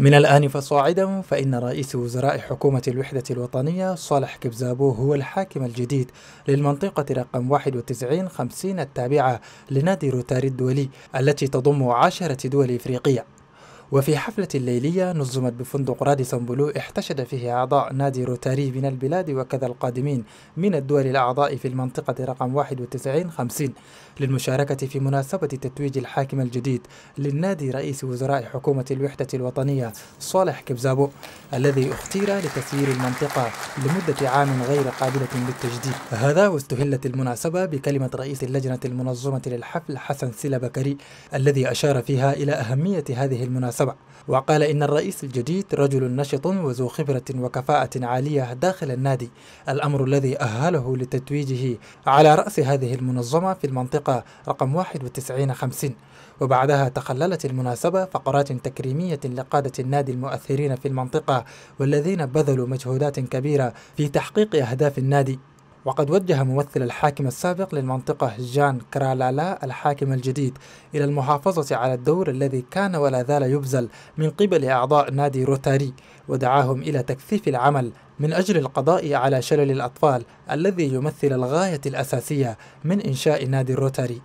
من الآن فصاعدا فإن رئيس وزراء حكومة الوحدة الوطنية صالح كبزابو هو الحاكم الجديد للمنطقة رقم 91 50 التابعة لنادي روتاري الدولي التي تضم عشرة دول إفريقية وفي حفلة ليلية نظمت بفندق راديسون بلو احتشد فيه أعضاء نادي روتاري من البلاد وكذا القادمين من الدول الأعضاء في المنطقة رقم 91 50 للمشاركة في مناسبة تتويج الحاكم الجديد للنادي رئيس وزراء حكومة الوحدة الوطنية صالح كبزابو الذي اختير لتسيير المنطقة لمدة عام غير قابلة للتجديد هذا واستهلت المناسبة بكلمة رئيس اللجنة المنظمة للحفل حسن سلا بكري الذي أشار فيها إلى أهمية هذه المناسبة 2007 وقال إن الرئيس الجديد رجل نشط وذو خبرة وكفاءة عالية داخل النادي الأمر الذي أهله لتتويجه على رأس هذه المنظمة في المنطقة رقم 91 50 وبعدها تخللت المناسبة فقرات تكريمية لقادة النادي المؤثرين في المنطقة والذين بذلوا مجهودات كبيرة في تحقيق أهداف النادي وقد وجه ممثل الحاكم السابق للمنطقة جان كرالالا الحاكم الجديد إلى المحافظة على الدور الذي كان ولا زال يبذل من قبل أعضاء نادي روتاري ودعاهم إلى تكثيف العمل من أجل القضاء على شلل الأطفال الذي يمثل الغاية الأساسية من إنشاء نادي الروتاري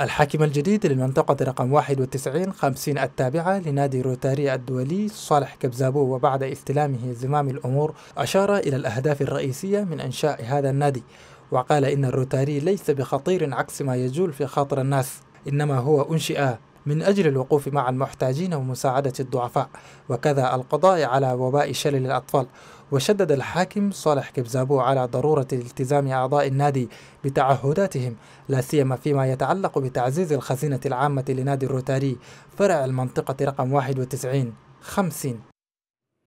الحاكم الجديد للمنطقة رقم 91 50 التابعة لنادي روتاري الدولي صالح كبزابو وبعد استلامه زمام الأمور أشار إلى الأهداف الرئيسية من إنشاء هذا النادي وقال إن الروتاري ليس بخطير عكس ما يجول في خاطر الناس إنما هو أنشئ من أجل الوقوف مع المحتاجين ومساعدة الضعفاء وكذا القضاء على وباء شلل الأطفال وشدد الحاكم صالح كبزابو على ضرورة التزام أعضاء النادي بتعهداتهم لا سيما فيما يتعلق بتعزيز الخزينة العامة لنادي الروتاري فرع المنطقة رقم 91 50